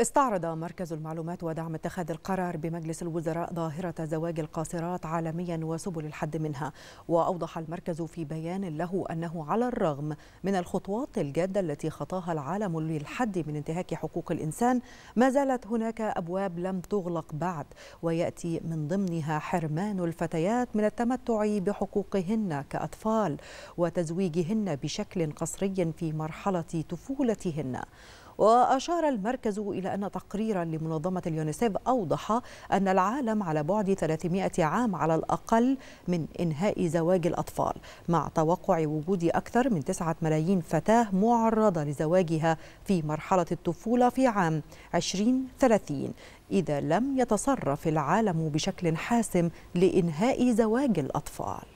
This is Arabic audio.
استعرض مركز المعلومات ودعم اتخاذ القرار بمجلس الوزراء ظاهرة زواج القاصرات عالميا وسبل الحد منها وأوضح المركز في بيان له أنه على الرغم من الخطوات الجادة التي خطاها العالم للحد من انتهاك حقوق الإنسان ما زالت هناك أبواب لم تغلق بعد ويأتي من ضمنها حرمان الفتيات من التمتع بحقوقهن كأطفال وتزويجهن بشكل قصري في مرحلة طفولتهن وأشار المركز إلى أن تقريرا لمنظمة اليونيسيف أوضح أن العالم على بعد 300 عام على الأقل من إنهاء زواج الأطفال مع توقع وجود أكثر من 9 ملايين فتاة معرضة لزواجها في مرحلة الطفولة في عام 2030 إذا لم يتصرف العالم بشكل حاسم لإنهاء زواج الأطفال